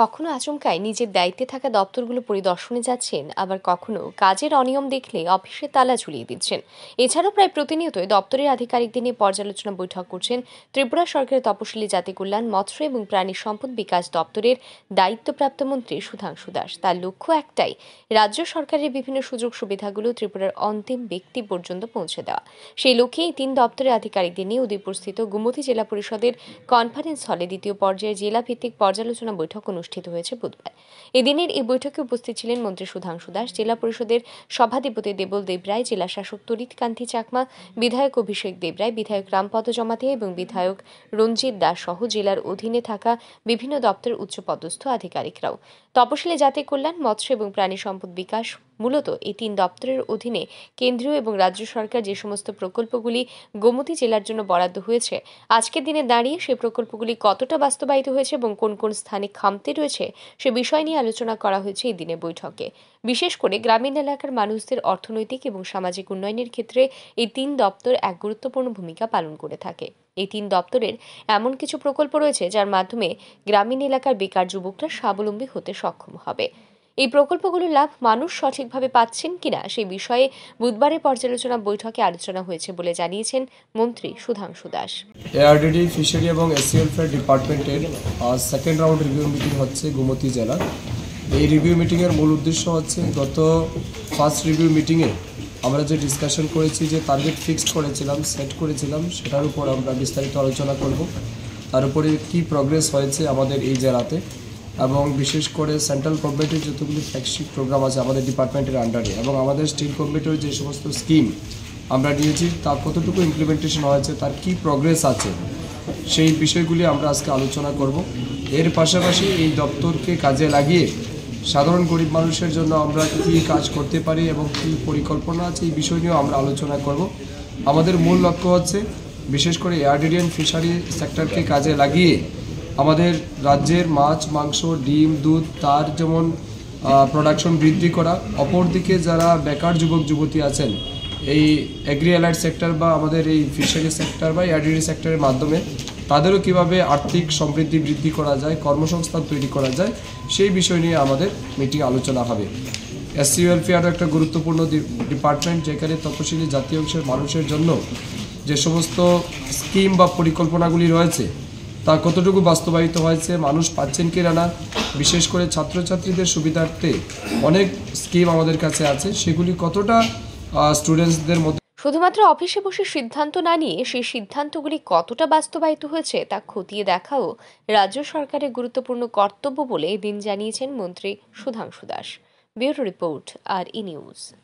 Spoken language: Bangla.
কখনো আচমকায় নিজের দায়িত্বে থাকা দপ্তরগুলো পরিদর্শনে যাচ্ছেন আবার কখনো কাজের অনিয়ম দেখলে অফিসে তালা ঝুলিয়ে দিচ্ছেন এছাড়াও প্রায় প্রতিনিয়তই দপ্তরের আধিকারিকদের নিয়ে পর্যালোচনা বৈঠক করছেন ত্রিপুরা সরকারের তপশিলি জাতি কল্যাণ মৎস্য এবং প্রাণী সম্পদ বিকাশ দপ্তরের দায়িত্বপ্রাপ্ত মন্ত্রী সুধাংশু দাস তার লক্ষ্য একটাই রাজ্য সরকারের বিভিন্ন সুযোগ সুবিধাগুলো ত্রিপুরার অন্তিম ব্যক্তি পর্যন্ত পৌঁছে দেওয়া সেই লক্ষ্যে এই তিন দপ্তরের আধিকারিকদের নিয়ে উদয়পুরস্থিত গুমতি জেলা পরিষদের কনফারেন্স হলে দ্বিতীয় পর্যায়ে জেলাভিত্তিক পর্যালোচনা বৈঠক অনুষ্ঠিত অনুষ্ঠিত হয়েছে বুধবার এদিনের এই বৈঠকে উপস্থিত ছিলেন মন্ত্রী সুধাংশু দাস জেলা পরিষদের সভাধিপতি দেবল দেবরায় জেলা শাসক তরিত কান্তি চাকমা বিধায়ক অভিষেক দেবরায় বিধায়ক রামপদ জমাতিয়া এবং বিধায়ক রঞ্জিত দাস সহ জেলার অধীনে থাকা বিভিন্ন দপ্তরের উচ্চপদস্থ আধিকারিকরাও তপশিলে জাতি কল্যাণ মৎস্য এবং প্রাণী সম্পদ বিকাশ মূলত এই তিন দপ্তরের অধীনে কেন্দ্রীয় এবং রাজ্য সরকার যে সমস্ত প্রকল্পগুলি গোমতী জেলার জন্য বরাদ্দ হয়েছে আজকের দিনে দাঁড়িয়ে সেই প্রকল্পগুলি কতটা বাস্তবায়িত হয়েছে এবং কোন কোন স্থানে খামতি রয়েছে সে বিষয় নিয়ে আলোচনা করা হয়েছে এই দিনে বৈঠকে বিশেষ করে গ্রামীণ এলাকার মানুষদের অর্থনৈতিক এবং সামাজিক উন্নয়নের ক্ষেত্রে এই তিন দপ্তর এক গুরুত্বপূর্ণ ভূমিকা পালন করে থাকে এই তিন দপ্তরের এমন কিছু প্রকল্প রয়েছে যার মাধ্যমে গ্রামীণ এলাকার বেকার যুবকরা স্বাবলম্বী হতে সক্ষম হবে এই প্রকল্পগুলোর লাভ মানুষ সঠিকভাবে পাচ্ছেন কিনা সেই বিষয়ে বুধবারের পর্যালোচনা বৈঠকে আলোচনা হয়েছে বলে জানিয়েছেন মন্ত্রী সুধাংশু দাস এআরডিডি ফিশারি এবং এসিএলফের ডিপার্টমেন্টের সেকেন্ড রাউন্ড রিভিউ মিটিং হচ্ছে গোমতী জেলা এই রিভিউ মিটিংয়ের মূল উদ্দেশ্য হচ্ছে গত ফার্স্ট রিভিউ মিটিংয়ে আমরা যে ডিসকাশন করেছি যে টার্গেট ফিক্সড করেছিলাম সেট করেছিলাম সেটার উপর আমরা বিস্তারিত আলোচনা করব তার উপরে কী প্রগ্রেস হয়েছে আমাদের এই জেলাতে এবং বিশেষ করে সেন্ট্রাল গভর্নমেন্টের যতগুলি ফ্ল্যাগশিপ প্রোগ্রাম আছে আমাদের ডিপার্টমেন্টের আন্ডারে এবং আমাদের স্টেট গভর্নমেন্টের যে সমস্ত স্কিম আমরা নিয়েছি তার কতটুকু ইমপ্লিমেন্টেশন হয়েছে তার কি প্রগ্রেস আছে সেই বিষয়গুলি আমরা আজকে আলোচনা করব এর পাশাপাশি এই দপ্তরকে কাজে লাগিয়ে সাধারণ গরিব মানুষের জন্য আমরা কী কাজ করতে পারি এবং কী পরিকল্পনা আছে এই বিষয় নিয়েও আমরা আলোচনা করব আমাদের মূল লক্ষ্য হচ্ছে বিশেষ করে এয়ারডিডিয়ান ফিশারি সেক্টরকে কাজে লাগিয়ে আমাদের রাজ্যের মাছ মাংস ডিম দুধ তার যেমন প্রোডাকশন বৃদ্ধি করা অপরদিকে যারা বেকার যুবক যুবতী আছেন এই অ্যাগ্রি অ্যালাইড সেক্টর বা আমাদের এই ফিশারি সেক্টর বা অ্যাডিরি সেক্টরের মাধ্যমে তাদেরও কিভাবে আর্থিক সমৃদ্ধি বৃদ্ধি করা যায় কর্মসংস্থান তৈরি করা যায় সেই বিষয় নিয়ে আমাদের মিটিং আলোচনা হবে এসসি ওয়েলফেয়ারও একটা গুরুত্বপূর্ণ ডিপার্টমেন্ট যেখানে তপশিলি জাতীয় অংশের মানুষের জন্য যে সমস্ত স্কিম বা পরিকল্পনাগুলি রয়েছে তা কতটুকু বাস্তবায়িত হয়েছে মানুষ পাচ্ছেন কি না বিশেষ করে ছাত্রছাত্রীদের সুবিধার্থে অনেক স্কিম আমাদের কাছে আছে সেগুলি কতটা স্টুডেন্টসদের মধ্যে শুধুমাত্র অফিসে বসে সিদ্ধান্ত না নিয়ে সেই সিদ্ধান্তগুলি কতটা বাস্তবায়িত হয়েছে তা খতিয়ে দেখাও রাজ্য সরকারের গুরুত্বপূর্ণ কর্তব্য বলে দিন জানিয়েছেন মন্ত্রী সুধাংশু দাস ব্যুরো রিপোর্ট আর ই নিউজ